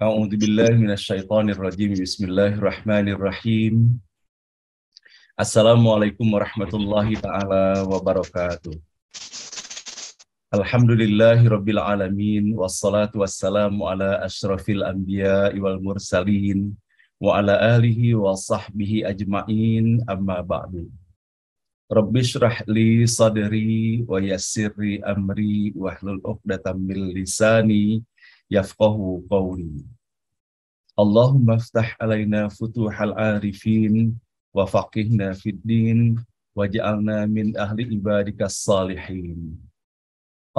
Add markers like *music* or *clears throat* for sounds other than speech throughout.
أعوذ بالله من الشيطان الرجيم بسم الله الرحمن الرحيم السلام عليكم ورحمة الله تعالى وبركاته الحمد لله رب العالمين والصلاة والسلام على أشرف الأنبياء والمرسلين وعلى آله وصحبه أجمعين أما بعد رب اشرح لي صدري ويسر لي أمري واحلل عقدة من لساني yafqahu qawli. Allahumma aftah alaina futuhal arifin wa faqihna fid din waj'alna min ahli ibadika salihin.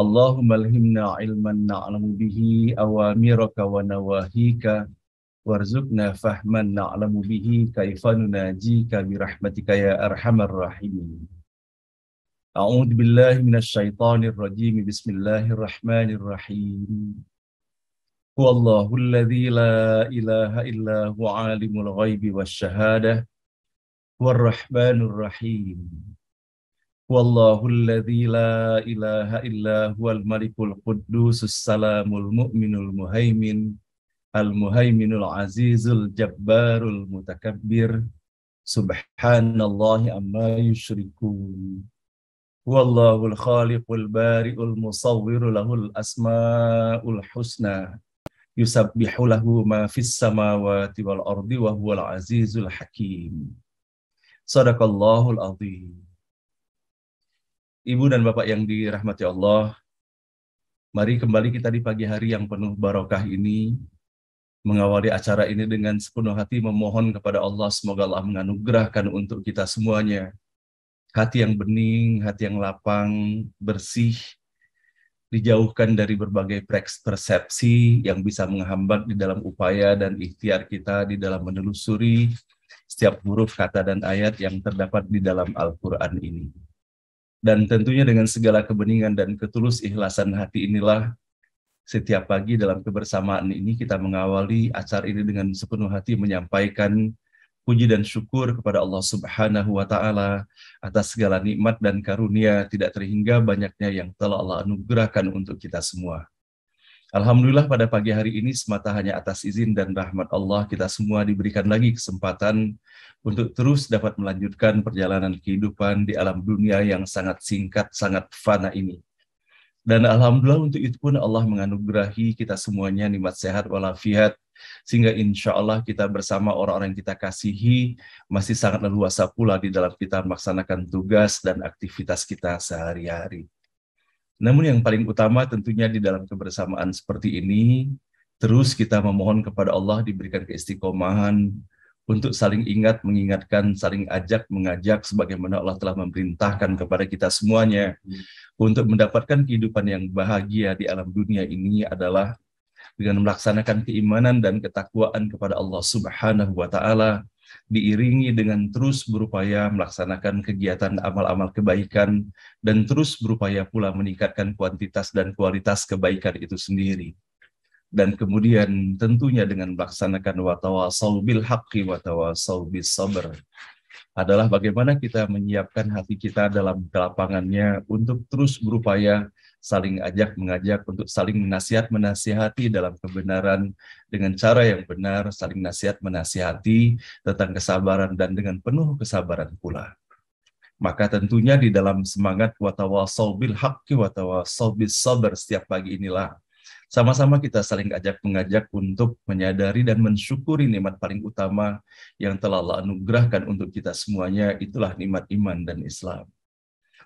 Allahumma alhimna ilman na'lamu bihi awamiraka wa nawahika warzuqna fahman na'lamu bihi kaifa nunajika bi rahmatika ya arhamar rahimin. A'udzu billahi minasy syaithanir rajim. Bismillahirrahmanirrahim. Wallahu alladhi ilaha illa huwa alimul ghaibi wasyahadah warrahmanur rahim. Wallahu alladhi ilaha illa huwal malikul qudusus salamul mu'minul muhaimin al muhaiminul azizul jabbarul mutakabbir subhanallahi amma yushrikun. Wallahu al khaliqul bari'ul musawwiru lahul asma'ul husna yusabbihu lahu wal ardi wa hakim. Sadaqallahul azim. Ibu dan Bapak yang dirahmati Allah, mari kembali kita di pagi hari yang penuh barokah ini, mengawali acara ini dengan sepenuh hati memohon kepada Allah, semoga Allah menganugerahkan untuk kita semuanya, hati yang bening, hati yang lapang, bersih, dijauhkan dari berbagai persepsi yang bisa menghambat di dalam upaya dan ikhtiar kita di dalam menelusuri setiap huruf, kata, dan ayat yang terdapat di dalam Al-Quran ini. Dan tentunya dengan segala kebeningan dan ketulus ikhlasan hati inilah setiap pagi dalam kebersamaan ini kita mengawali acara ini dengan sepenuh hati menyampaikan puji dan syukur kepada Allah Subhanahu wa taala atas segala nikmat dan karunia tidak terhingga banyaknya yang telah Allah anugerahkan untuk kita semua. Alhamdulillah pada pagi hari ini semata hanya atas izin dan rahmat Allah kita semua diberikan lagi kesempatan untuk terus dapat melanjutkan perjalanan kehidupan di alam dunia yang sangat singkat, sangat fana ini. Dan Alhamdulillah untuk itu pun Allah menganugerahi kita semuanya nikmat sehat walafiat, sehingga insya Allah kita bersama orang-orang yang kita kasihi masih sangat leluasa pula di dalam kita melaksanakan tugas dan aktivitas kita sehari-hari. Namun yang paling utama tentunya di dalam kebersamaan seperti ini, terus kita memohon kepada Allah diberikan keistiqomahan untuk saling ingat, mengingatkan, saling ajak, mengajak sebagaimana Allah telah memerintahkan kepada kita semuanya hmm. untuk mendapatkan kehidupan yang bahagia di alam dunia ini adalah dengan melaksanakan keimanan dan ketakwaan kepada Allah Subhanahu wa taala diiringi dengan terus berupaya melaksanakan kegiatan amal-amal kebaikan dan terus berupaya pula meningkatkan kuantitas dan kualitas kebaikan itu sendiri. Dan kemudian tentunya dengan melaksanakan watawasau bil haqqi watawasau bis sabr adalah bagaimana kita menyiapkan hati kita dalam lapangannya untuk terus berupaya saling ajak mengajak untuk saling menasihat menasihati dalam kebenaran dengan cara yang benar, saling nasihat menasihati tentang kesabaran dan dengan penuh kesabaran pula. Maka tentunya di dalam semangat watawasau bil haqqi watawasau bis sabar setiap pagi inilah sama-sama kita saling ajak mengajak untuk menyadari dan mensyukuri nikmat paling utama yang telah Allah anugerahkan untuk kita semuanya itulah nikmat iman dan Islam.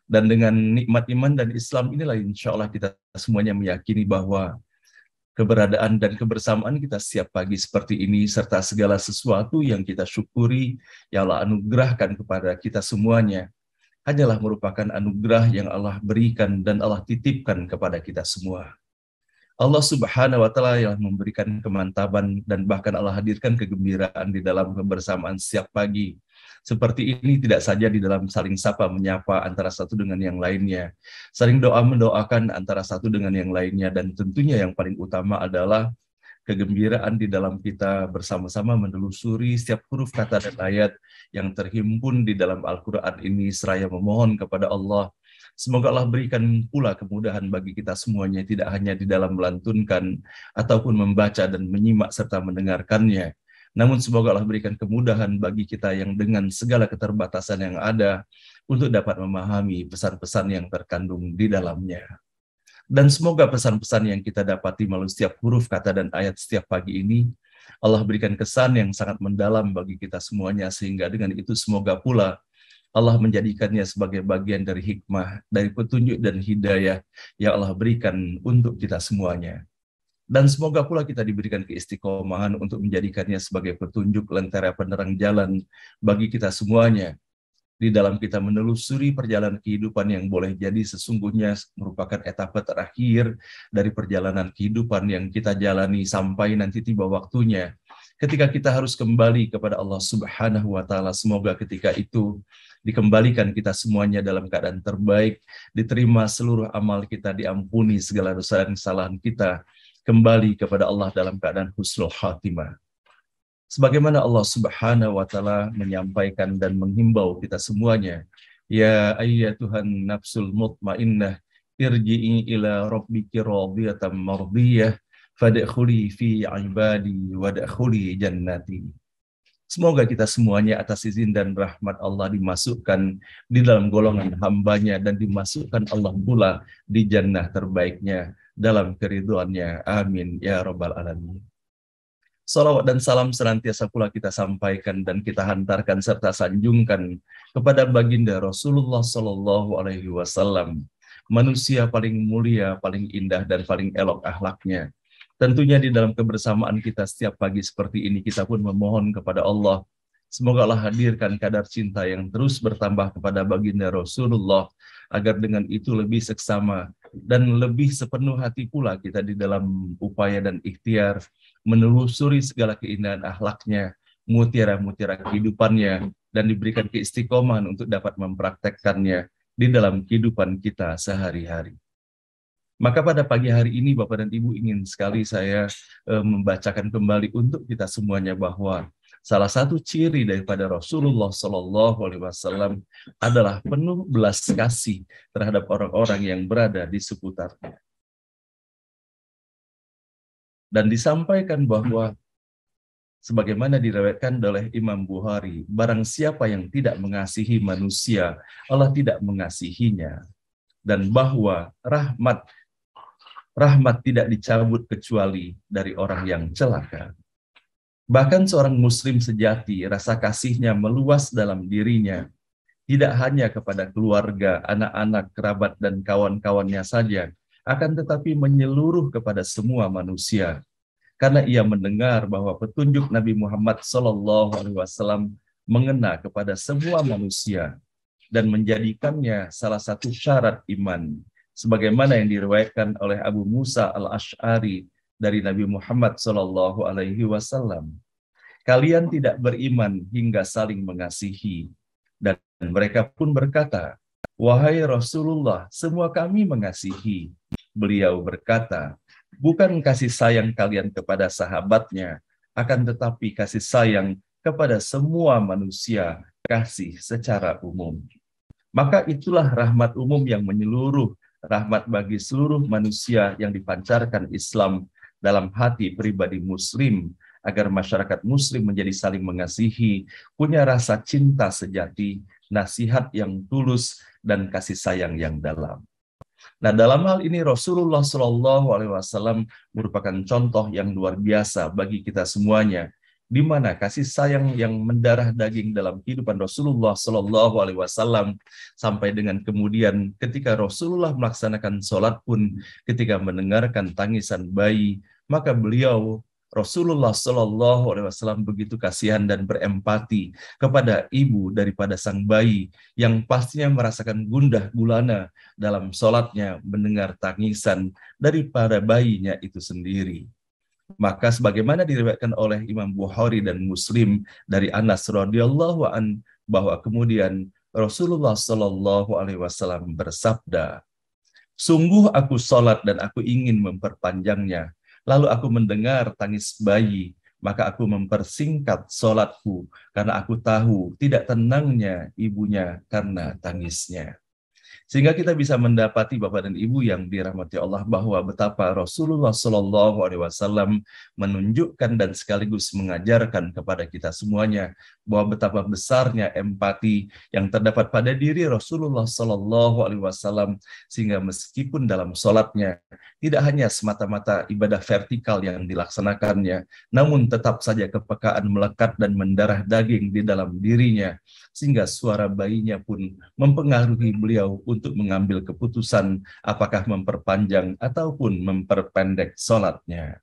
Dan dengan nikmat iman dan Islam inilah insya Allah kita semuanya meyakini bahwa keberadaan dan kebersamaan kita setiap pagi seperti ini, serta segala sesuatu yang kita syukuri, yang Allah anugerahkan kepada kita semuanya, hanyalah merupakan anugerah yang Allah berikan dan Allah titipkan kepada kita semua. Allah Subhanahu wa Ta'ala yang memberikan kemantaban dan bahkan Allah hadirkan kegembiraan di dalam kebersamaan setiap pagi. Seperti ini tidak saja di dalam saling sapa menyapa antara satu dengan yang lainnya, saling doa mendoakan antara satu dengan yang lainnya, dan tentunya yang paling utama adalah kegembiraan di dalam kita bersama-sama menelusuri setiap huruf kata dan ayat yang terhimpun di dalam Al-Quran ini seraya memohon kepada Allah. Semoga Allah berikan pula kemudahan bagi kita semuanya, tidak hanya di dalam melantunkan ataupun membaca dan menyimak serta mendengarkannya, namun semoga Allah berikan kemudahan bagi kita yang dengan segala keterbatasan yang ada untuk dapat memahami pesan-pesan yang terkandung di dalamnya. Dan semoga pesan-pesan yang kita dapati melalui setiap huruf kata dan ayat setiap pagi ini Allah berikan kesan yang sangat mendalam bagi kita semuanya sehingga dengan itu semoga pula Allah menjadikannya sebagai bagian dari hikmah, dari petunjuk dan hidayah yang Allah berikan untuk kita semuanya. Dan semoga pula kita diberikan keistiqomahan untuk menjadikannya sebagai petunjuk lentera penerang jalan bagi kita semuanya. Di dalam kita menelusuri perjalanan kehidupan yang boleh jadi sesungguhnya merupakan etapa terakhir dari perjalanan kehidupan yang kita jalani sampai nanti tiba waktunya. Ketika kita harus kembali kepada Allah Subhanahu wa Ta'ala, semoga ketika itu dikembalikan kita semuanya dalam keadaan terbaik, diterima seluruh amal kita, diampuni segala dosa dan kesalahan kita, kembali kepada Allah dalam keadaan husnul khatimah. Sebagaimana Allah Subhanahu wa taala menyampaikan dan menghimbau kita semuanya, ya ayyatuhan nafsul mutmainnah irji'i ila rabbiki radiyatan mardiyah fadkhuli fi ibadi wadkhuli jannati. Semoga kita semuanya atas izin dan rahmat Allah dimasukkan di dalam golongan hambanya dan dimasukkan Allah pula di jannah terbaiknya dalam keriduannya. Amin. Ya Rabbal Alamin. Salawat dan salam senantiasa pula kita sampaikan dan kita hantarkan serta sanjungkan kepada baginda Rasulullah Sallallahu Alaihi Wasallam, manusia paling mulia, paling indah dan paling elok akhlaknya Tentunya di dalam kebersamaan kita setiap pagi seperti ini kita pun memohon kepada Allah Semoga Allah hadirkan kadar cinta yang terus bertambah kepada baginda Rasulullah agar dengan itu lebih seksama dan lebih sepenuh hati pula kita di dalam upaya dan ikhtiar menelusuri segala keindahan akhlaknya, mutiara-mutiara kehidupannya dan diberikan keistiqoman untuk dapat mempraktekkannya di dalam kehidupan kita sehari-hari. Maka pada pagi hari ini Bapak dan Ibu ingin sekali saya e, membacakan kembali untuk kita semuanya bahwa salah satu ciri daripada Rasulullah Shallallahu Alaihi Wasallam adalah penuh belas kasih terhadap orang-orang yang berada di seputarnya. Dan disampaikan bahwa sebagaimana direwetkan oleh Imam Bukhari, barang siapa yang tidak mengasihi manusia, Allah tidak mengasihinya. Dan bahwa rahmat rahmat tidak dicabut kecuali dari orang yang celaka. Bahkan seorang muslim sejati, rasa kasihnya meluas dalam dirinya, tidak hanya kepada keluarga, anak-anak, kerabat, dan kawan-kawannya saja, akan tetapi menyeluruh kepada semua manusia. Karena ia mendengar bahwa petunjuk Nabi Muhammad SAW mengena kepada semua manusia dan menjadikannya salah satu syarat iman. Sebagaimana yang diriwayatkan oleh Abu Musa al-Ash'ari dari Nabi Muhammad Shallallahu Alaihi Wasallam. Kalian tidak beriman hingga saling mengasihi, dan mereka pun berkata, wahai Rasulullah, semua kami mengasihi. Beliau berkata, bukan kasih sayang kalian kepada sahabatnya, akan tetapi kasih sayang kepada semua manusia, kasih secara umum. Maka itulah rahmat umum yang menyeluruh rahmat bagi seluruh manusia yang dipancarkan Islam dalam hati pribadi Muslim agar masyarakat Muslim menjadi saling mengasihi, punya rasa cinta sejati, nasihat yang tulus, dan kasih sayang yang dalam. Nah, dalam hal ini Rasulullah Shallallahu Alaihi Wasallam merupakan contoh yang luar biasa bagi kita semuanya, di mana kasih sayang yang mendarah daging dalam kehidupan Rasulullah Shallallahu Alaihi Wasallam sampai dengan kemudian ketika Rasulullah melaksanakan sholat pun, ketika mendengarkan tangisan bayi, maka beliau Rasulullah Shallallahu Alaihi Wasallam begitu kasihan dan berempati kepada ibu daripada sang bayi yang pastinya merasakan gundah gulana dalam sholatnya mendengar tangisan daripada bayinya itu sendiri. Maka sebagaimana diriwayatkan oleh Imam Bukhari dan Muslim dari Anas radhiyallahu an bahwa kemudian Rasulullah Shallallahu Alaihi Wasallam bersabda, Sungguh aku sholat dan aku ingin memperpanjangnya Lalu aku mendengar tangis bayi, maka aku mempersingkat solatku, karena aku tahu tidak tenangnya ibunya karena tangisnya sehingga kita bisa mendapati Bapak dan Ibu yang dirahmati Allah bahwa betapa Rasulullah Shallallahu Alaihi Wasallam menunjukkan dan sekaligus mengajarkan kepada kita semuanya bahwa betapa besarnya empati yang terdapat pada diri Rasulullah Shallallahu Alaihi Wasallam sehingga meskipun dalam sholatnya tidak hanya semata-mata ibadah vertikal yang dilaksanakannya, namun tetap saja kepekaan melekat dan mendarah daging di dalam dirinya sehingga suara bayinya pun mempengaruhi beliau untuk mengambil keputusan apakah memperpanjang ataupun memperpendek sholatnya.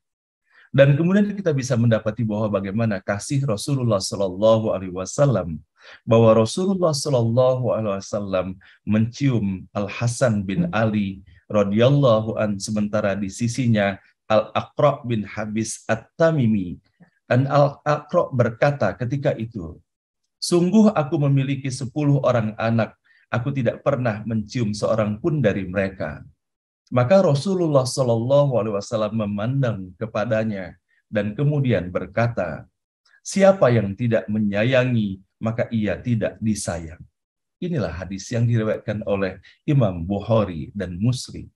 Dan kemudian kita bisa mendapati bahwa bagaimana kasih Rasulullah Shallallahu Alaihi Wasallam bahwa Rasulullah Shallallahu Alaihi Wasallam mencium Al Hasan bin Ali radhiyallahu an sementara di sisinya Al Aqra bin Habis At-Tamimi dan Al Aqra berkata ketika itu Sungguh aku memiliki sepuluh orang anak Aku tidak pernah mencium seorang pun dari mereka. Maka Rasulullah Shallallahu Alaihi Wasallam memandang kepadanya dan kemudian berkata, Siapa yang tidak menyayangi maka ia tidak disayang. Inilah hadis yang diriwayatkan oleh Imam Bukhari dan Muslim.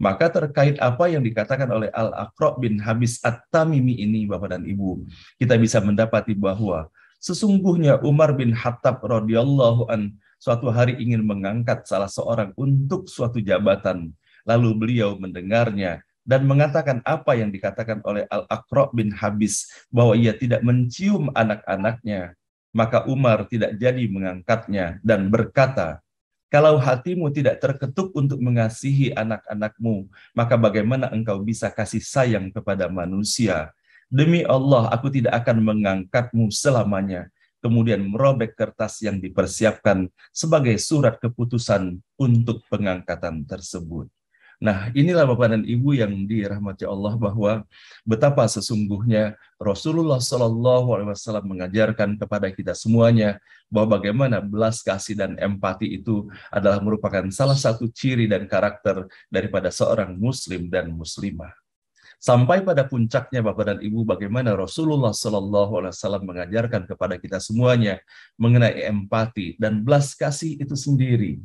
Maka terkait apa yang dikatakan oleh Al-Aqra bin Habis At-Tamimi ini, Bapak dan Ibu, kita bisa mendapati bahwa sesungguhnya Umar bin Khattab radhiyallahu an suatu hari ingin mengangkat salah seorang untuk suatu jabatan, lalu beliau mendengarnya dan mengatakan apa yang dikatakan oleh Al-Aqra bin Habis bahwa ia tidak mencium anak-anaknya, maka Umar tidak jadi mengangkatnya dan berkata, kalau hatimu tidak terketuk untuk mengasihi anak-anakmu, maka bagaimana engkau bisa kasih sayang kepada manusia? Demi Allah, aku tidak akan mengangkatmu selamanya kemudian merobek kertas yang dipersiapkan sebagai surat keputusan untuk pengangkatan tersebut. Nah, inilah Bapak dan Ibu yang dirahmati Allah bahwa betapa sesungguhnya Rasulullah Shallallahu alaihi wasallam mengajarkan kepada kita semuanya bahwa bagaimana belas kasih dan empati itu adalah merupakan salah satu ciri dan karakter daripada seorang muslim dan muslimah. Sampai pada puncaknya Bapak dan Ibu bagaimana Rasulullah Shallallahu Alaihi Wasallam mengajarkan kepada kita semuanya mengenai empati dan belas kasih itu sendiri,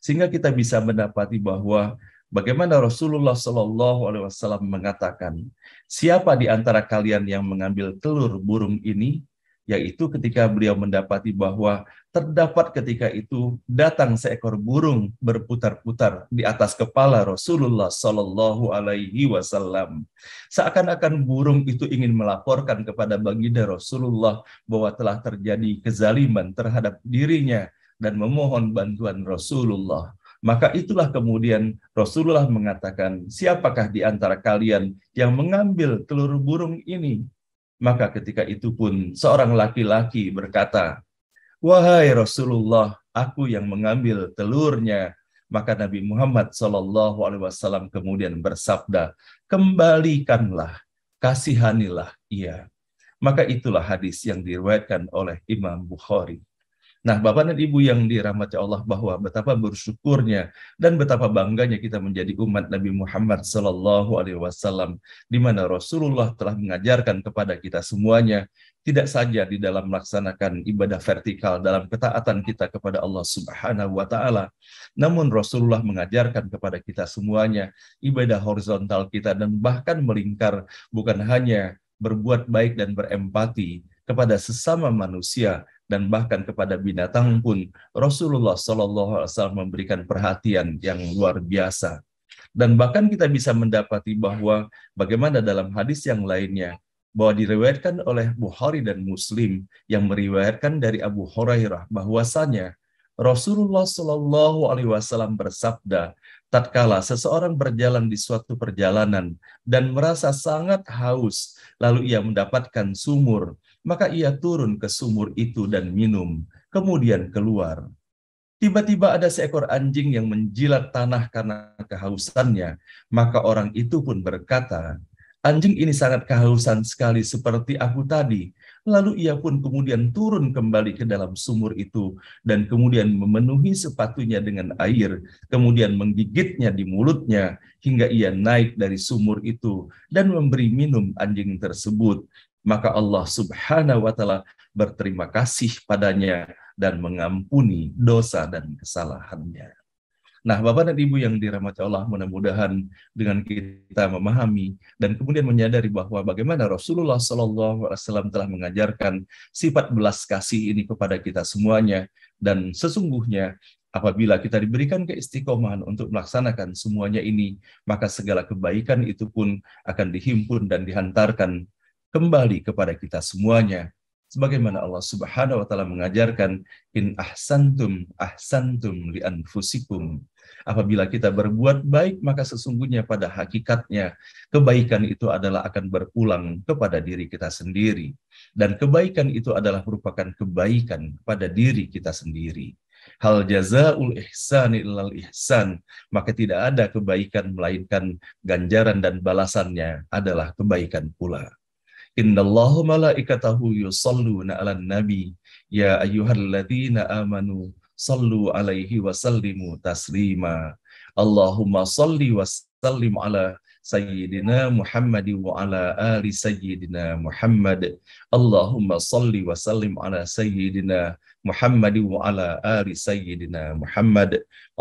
sehingga kita bisa mendapati bahwa bagaimana Rasulullah Shallallahu Alaihi Wasallam mengatakan, siapa di antara kalian yang mengambil telur burung ini yaitu ketika beliau mendapati bahwa terdapat ketika itu datang seekor burung berputar-putar di atas kepala Rasulullah Shallallahu Alaihi Wasallam. Seakan-akan burung itu ingin melaporkan kepada baginda Rasulullah bahwa telah terjadi kezaliman terhadap dirinya dan memohon bantuan Rasulullah. Maka itulah kemudian Rasulullah mengatakan, siapakah di antara kalian yang mengambil telur burung ini maka ketika itu pun seorang laki-laki berkata, Wahai Rasulullah, aku yang mengambil telurnya. Maka Nabi Muhammad SAW kemudian bersabda, kembalikanlah, kasihanilah ia. Maka itulah hadis yang diriwayatkan oleh Imam Bukhari. Nah, Bapak dan Ibu yang dirahmati Allah bahwa betapa bersyukurnya dan betapa bangganya kita menjadi umat Nabi Muhammad Sallallahu Alaihi Wasallam, di mana Rasulullah telah mengajarkan kepada kita semuanya tidak saja di dalam melaksanakan ibadah vertikal dalam ketaatan kita kepada Allah Subhanahu wa taala namun Rasulullah mengajarkan kepada kita semuanya ibadah horizontal kita dan bahkan melingkar bukan hanya berbuat baik dan berempati kepada sesama manusia dan bahkan kepada binatang pun Rasulullah Shallallahu Alaihi Wasallam memberikan perhatian yang luar biasa. Dan bahkan kita bisa mendapati bahwa bagaimana dalam hadis yang lainnya bahwa diriwayatkan oleh Bukhari dan Muslim yang meriwayatkan dari Abu Hurairah bahwasanya Rasulullah Shallallahu Alaihi Wasallam bersabda, tatkala seseorang berjalan di suatu perjalanan dan merasa sangat haus, lalu ia mendapatkan sumur, maka ia turun ke sumur itu dan minum, kemudian keluar. Tiba-tiba ada seekor anjing yang menjilat tanah karena kehausannya. Maka orang itu pun berkata, Anjing ini sangat kehausan sekali seperti aku tadi. Lalu ia pun kemudian turun kembali ke dalam sumur itu dan kemudian memenuhi sepatunya dengan air, kemudian menggigitnya di mulutnya hingga ia naik dari sumur itu dan memberi minum anjing tersebut maka Allah Subhanahu wa taala berterima kasih padanya dan mengampuni dosa dan kesalahannya. Nah, Bapak dan Ibu yang dirahmati Allah, mudah-mudahan dengan kita memahami dan kemudian menyadari bahwa bagaimana Rasulullah SAW telah mengajarkan sifat belas kasih ini kepada kita semuanya, dan sesungguhnya apabila kita diberikan keistiqomahan untuk melaksanakan semuanya ini, maka segala kebaikan itu pun akan dihimpun dan dihantarkan kembali kepada kita semuanya. Sebagaimana Allah Subhanahu wa taala mengajarkan in ahsantum ahsantum li anfusikum. Apabila kita berbuat baik maka sesungguhnya pada hakikatnya kebaikan itu adalah akan berpulang kepada diri kita sendiri dan kebaikan itu adalah merupakan kebaikan pada diri kita sendiri. Hal jazaul ihsan ilal ihsan. Maka tidak ada kebaikan melainkan ganjaran dan balasannya adalah kebaikan pula. Innallahu malaikatahu yusalluna 'alan nabi ya ayyuhalladzina amanu sallu alaihi wa sallimu taslima. Allahumma salli wa sallim ala sayyidina Muhammad wa ala ali sayyidina Muhammad. Allahumma salli wa sallim ala sayyidina Muhammad wa ala ali sayyidina Muhammad.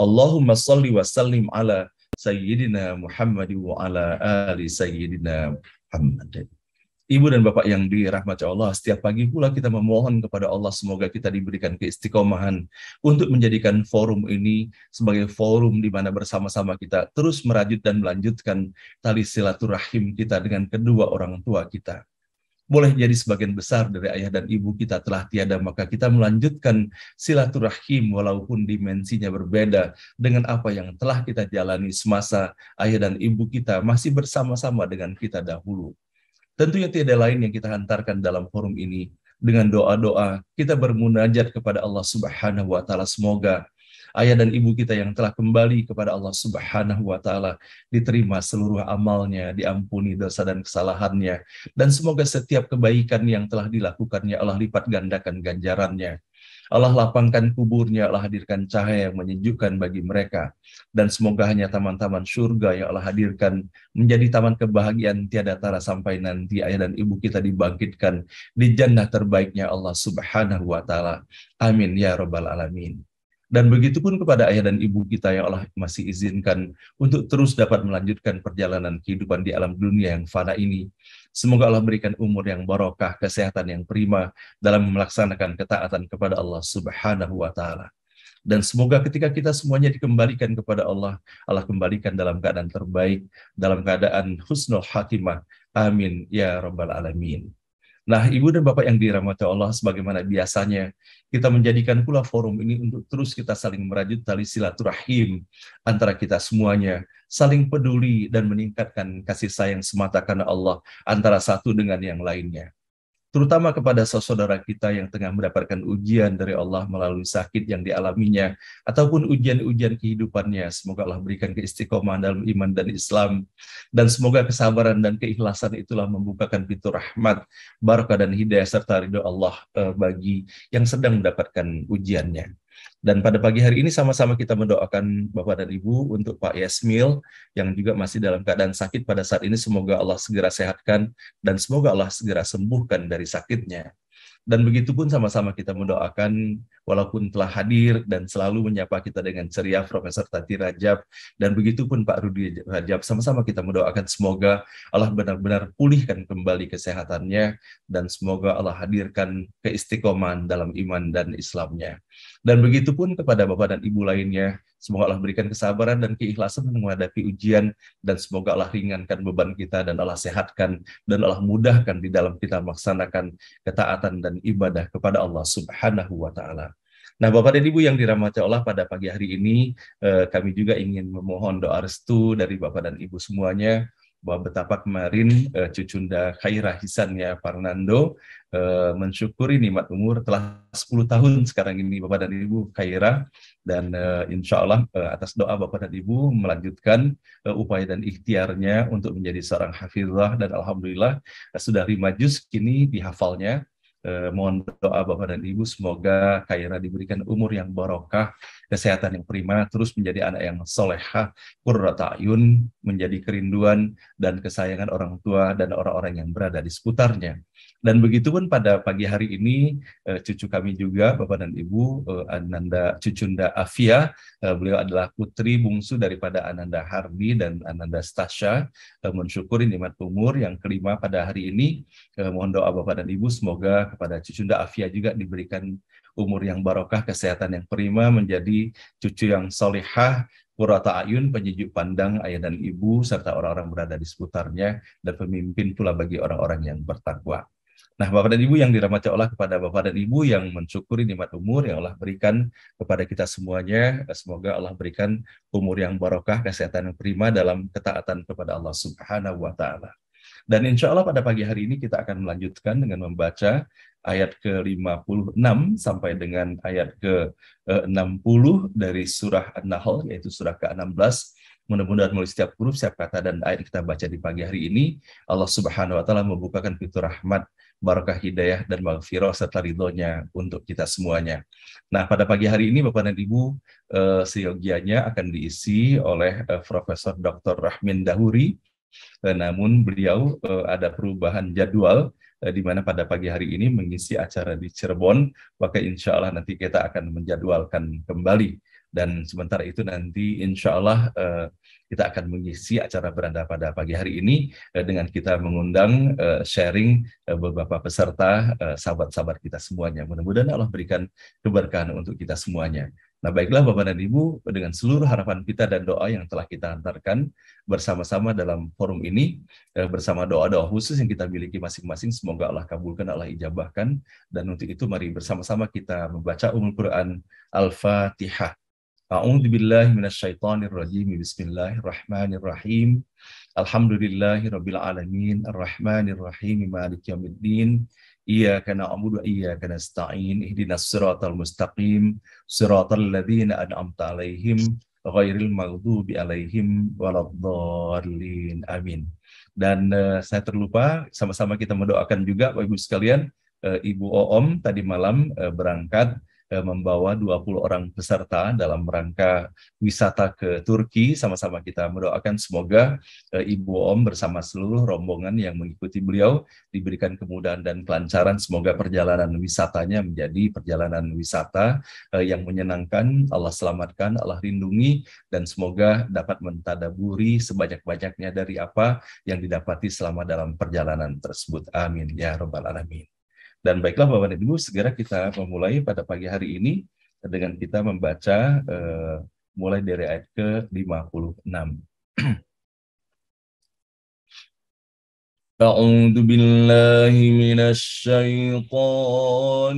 Allahumma salli wa sallim ala sayyidina Muhammad wa ala ali sayyidina Muhammad ibu dan bapak yang dirahmati Allah, setiap pagi pula kita memohon kepada Allah semoga kita diberikan keistiqomahan untuk menjadikan forum ini sebagai forum di mana bersama-sama kita terus merajut dan melanjutkan tali silaturahim kita dengan kedua orang tua kita. Boleh jadi sebagian besar dari ayah dan ibu kita telah tiada, maka kita melanjutkan silaturahim walaupun dimensinya berbeda dengan apa yang telah kita jalani semasa ayah dan ibu kita masih bersama-sama dengan kita dahulu Tentunya tidak lain yang kita hantarkan dalam forum ini dengan doa-doa kita bermunajat kepada Allah Subhanahu wa taala semoga ayah dan ibu kita yang telah kembali kepada Allah Subhanahu wa taala diterima seluruh amalnya, diampuni dosa dan kesalahannya dan semoga setiap kebaikan yang telah dilakukannya Allah lipat gandakan ganjarannya. Allah lapangkan kuburnya, Allah hadirkan cahaya yang menyejukkan bagi mereka. Dan semoga hanya taman-taman surga yang Allah hadirkan menjadi taman kebahagiaan tiada tara sampai nanti ayah dan ibu kita dibangkitkan di jannah terbaiknya Allah subhanahu wa ta'ala. Amin ya robbal alamin. Dan begitu pun kepada ayah dan ibu kita yang Allah masih izinkan untuk terus dapat melanjutkan perjalanan kehidupan di alam dunia yang fana ini. Semoga Allah berikan umur yang barokah, kesehatan yang prima dalam melaksanakan ketaatan kepada Allah Subhanahu wa taala. Dan semoga ketika kita semuanya dikembalikan kepada Allah, Allah kembalikan dalam keadaan terbaik, dalam keadaan husnul khatimah. Amin ya rabbal alamin. Nah, Ibu dan Bapak yang dirahmati Allah, sebagaimana biasanya, kita menjadikan pula forum ini untuk terus kita saling merajut tali silaturahim antara kita semuanya, saling peduli dan meningkatkan kasih sayang semata karena Allah antara satu dengan yang lainnya terutama kepada saudara kita yang tengah mendapatkan ujian dari Allah melalui sakit yang dialaminya, ataupun ujian-ujian kehidupannya. Semoga Allah berikan keistiqomah dalam iman dan Islam, dan semoga kesabaran dan keikhlasan itulah membukakan pintu rahmat, barakah dan hidayah, serta ridho Allah eh, bagi yang sedang mendapatkan ujiannya. Dan pada pagi hari ini sama-sama kita mendoakan Bapak dan Ibu untuk Pak Yasmil yang juga masih dalam keadaan sakit pada saat ini. Semoga Allah segera sehatkan dan semoga Allah segera sembuhkan dari sakitnya. Dan begitu pun sama-sama kita mendoakan walaupun telah hadir dan selalu menyapa kita dengan ceria Profesor Tati Rajab dan begitu pun Pak Rudi Rajab sama-sama kita mendoakan semoga Allah benar-benar pulihkan kembali kesehatannya dan semoga Allah hadirkan keistiqoman dalam iman dan Islamnya. Dan begitu pun kepada Bapak dan Ibu lainnya Semoga Allah berikan kesabaran dan keikhlasan menghadapi ujian dan semoga Allah ringankan beban kita dan Allah sehatkan dan Allah mudahkan di dalam kita melaksanakan ketaatan dan ibadah kepada Allah Subhanahu wa taala. Nah, Bapak dan Ibu yang dirahmati Allah pada pagi hari ini, eh, kami juga ingin memohon doa restu dari Bapak dan Ibu semuanya bahwa betapa kemarin uh, Cucunda Khairah Hisan ya Fernando uh, mensyukuri nikmat umur telah 10 tahun sekarang ini Bapak dan Ibu Khairah dan uh, insya Allah uh, atas doa Bapak dan Ibu melanjutkan uh, upaya dan ikhtiarnya untuk menjadi seorang hafizah dan Alhamdulillah uh, sudah lima kini dihafalnya Eh, mohon doa Bapak dan Ibu semoga Kaira diberikan umur yang barokah, kesehatan yang prima, terus menjadi anak yang solehah, kurrata ayun, menjadi kerinduan dan kesayangan orang tua dan orang-orang yang berada di seputarnya. Dan begitu pun pada pagi hari ini eh, cucu kami juga Bapak dan Ibu uh, Ananda Cucunda Afia, eh, beliau adalah putri bungsu daripada Ananda Harmi dan Ananda Stasha mensyukuri nikmat umur yang kelima pada hari ini. mohon doa Bapak dan Ibu semoga kepada Cucunda Afia juga diberikan umur yang barokah, kesehatan yang prima, menjadi cucu yang solehah Purata Ayun, penyejuk pandang ayah dan ibu, serta orang-orang berada di seputarnya, dan pemimpin pula bagi orang-orang yang bertakwa. Nah, Bapak dan Ibu yang dirahmati Allah kepada Bapak dan Ibu yang mensyukuri nikmat umur yang Allah berikan kepada kita semuanya, semoga Allah berikan umur yang barokah, kesehatan yang prima dalam ketaatan kepada Allah Subhanahu wa taala. Dan insya Allah pada pagi hari ini kita akan melanjutkan dengan membaca ayat ke-56 sampai dengan ayat ke-60 dari surah An-Nahl, yaitu surah ke-16. Mudah-mudahan melalui setiap huruf, setiap kata dan ayat kita baca di pagi hari ini, Allah Subhanahu wa taala membukakan pintu rahmat barakah hidayah dan maghfirah serta ridhonya untuk kita semuanya. Nah, pada pagi hari ini Bapak dan Ibu uh, seyogianya akan diisi oleh uh, Profesor Dr. Rahmin Dahuri. Uh, namun beliau uh, ada perubahan jadwal uh, di mana pada pagi hari ini mengisi acara di Cirebon, maka insya Allah nanti kita akan menjadwalkan kembali dan sebentar itu nanti insya Allah uh, kita akan mengisi acara beranda pada pagi hari ini uh, dengan kita mengundang uh, sharing uh, beberapa peserta uh, sahabat-sahabat kita semuanya. Mudah-mudahan Allah berikan keberkahan untuk kita semuanya. Nah, baiklah Bapak dan Ibu, dengan seluruh harapan kita dan doa yang telah kita hantarkan bersama-sama dalam forum ini, bersama doa-doa khusus yang kita miliki masing-masing, semoga Allah kabulkan, Allah ijabahkan. Dan untuk itu, mari bersama-sama kita membaca Umul Quran Al-Fatihah. أعوذ بالله من الشيطان الرجيم بسم الله الرحمن الرحيم الحمد لله رب العالمين الرحمن الرحيم مالك يوم الدين إياك نعبد وإياك نستعين اهدنا الصراط المستقيم صراط الذين alaihim waladdallin amin dan uh, saya terlupa sama-sama kita mendoakan juga Bapak Ibu sekalian uh, Ibu Oom tadi malam uh, berangkat Eh, membawa 20 orang peserta dalam rangka wisata ke Turki. Sama-sama kita mendoakan semoga eh, Ibu Om bersama seluruh rombongan yang mengikuti beliau diberikan kemudahan dan kelancaran. Semoga perjalanan wisatanya menjadi perjalanan wisata eh, yang menyenangkan. Allah selamatkan, Allah lindungi, dan semoga dapat mentadaburi sebanyak-banyaknya dari apa yang didapati selama dalam perjalanan tersebut. Amin. Ya Rabbal Alamin. Dan baiklah Bapak dan Ibu, segera kita memulai pada pagi hari ini dengan kita membaca uh, mulai dari ayat ke-56. *clears throat* A'udzu billahi minasy الشيطان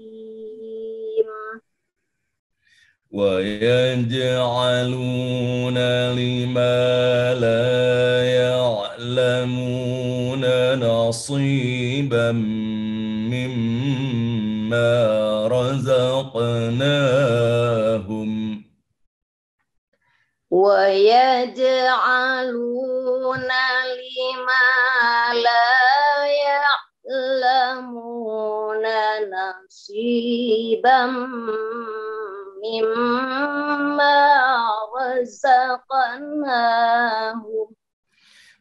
ويجعلون لما لا يعلمون نصيبا مما رزقناهم ويجعلون لما لا يعلمون نصيبا مما رزقناهم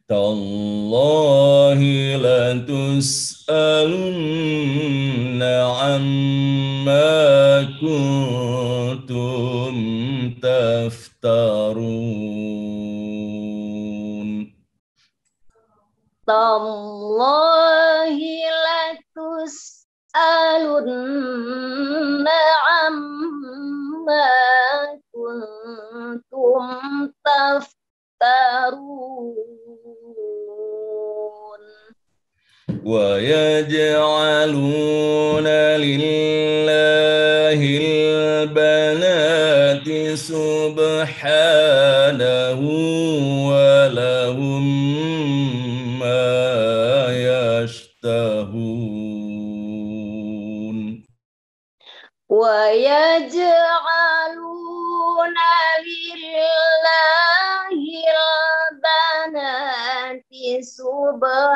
تالله لتسألن عما كنتم تفترون تالله لتسألن عما كنتم تفترون ويجعلون لله البنات سبحانه ولهم ما يشتهون ويجعلون سبحانه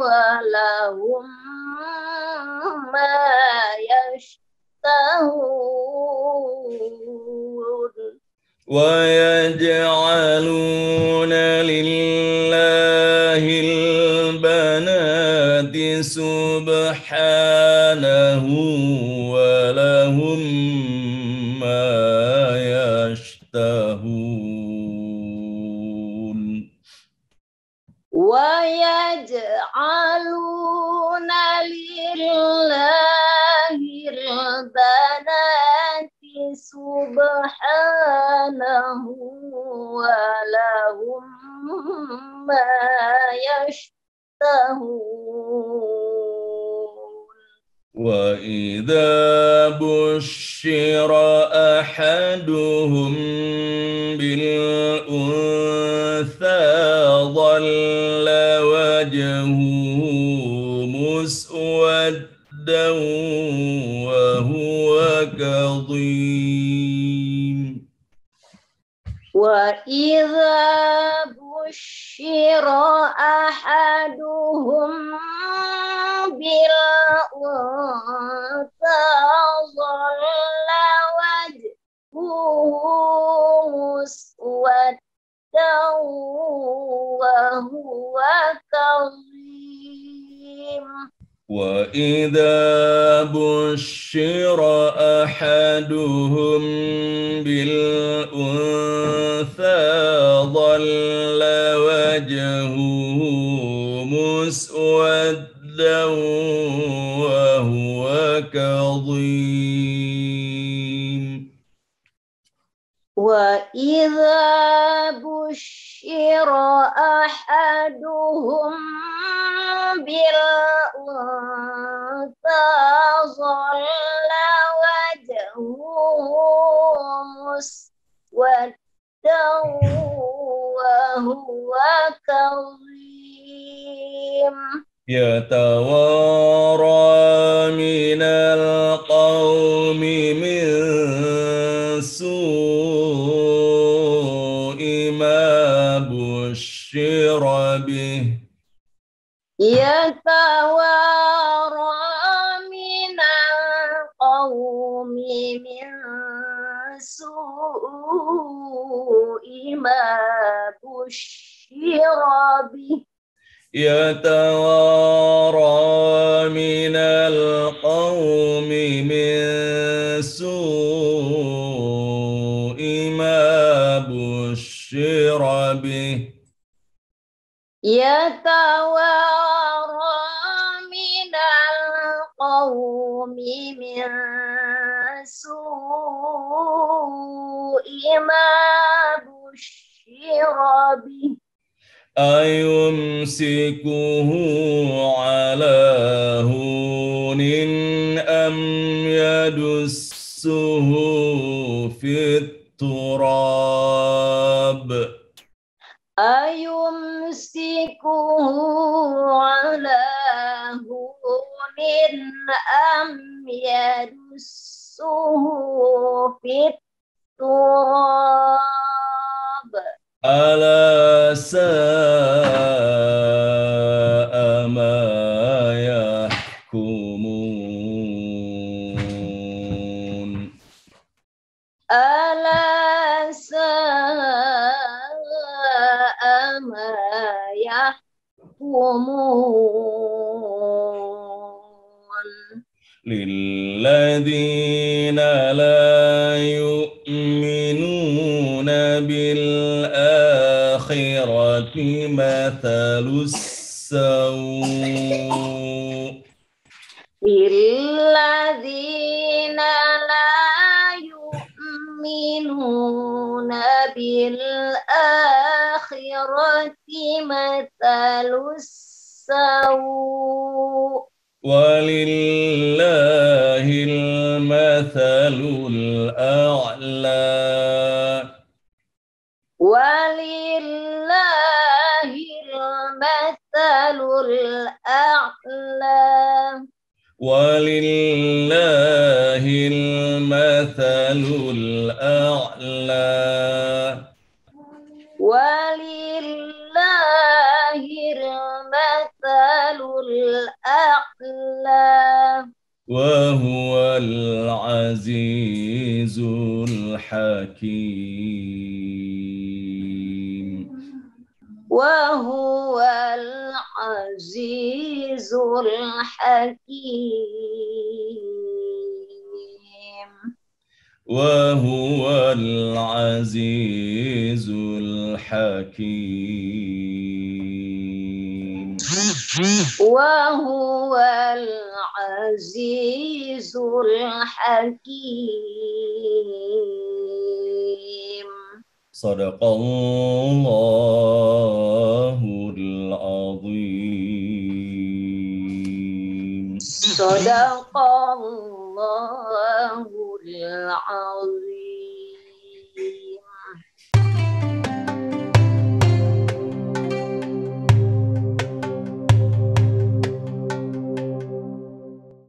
ولهم ما يشتهون ويجعلون وإذا بشر أحدهم بالأنثى ظل وجهه مسودا وهو كظيم وإذا بشر أحدهم بالأنثى ظل وجهه مسودا وهو كظيم وإذا بشر بشر أحدهم بالأنثى ظل وجهه مسودا وهو كظيم يتوارى من القوم من يتوارى من القوم من سوء ما بشر به يتوارى من القوم من سوء ما بشر به يتوارى القوم من سوء ما بشر به أيمسكه على هون أم يدسه في التراب in am yadusuhu fit tuab ala sa'ama yahkumun للذين لا يؤمنون بالآخرة مثل السوء للذين لا يؤمنون بالآخرة مثل السوء ولله المثل الأعلى ولله المثل الأعلى ولله المثل الأعلى الأعلى وهو العزيز الحكيم وهو العزيز الحكيم وهو العزيز الحكيم وهو العزيز الحكيم صدق الله العظيم صدق الله العظيم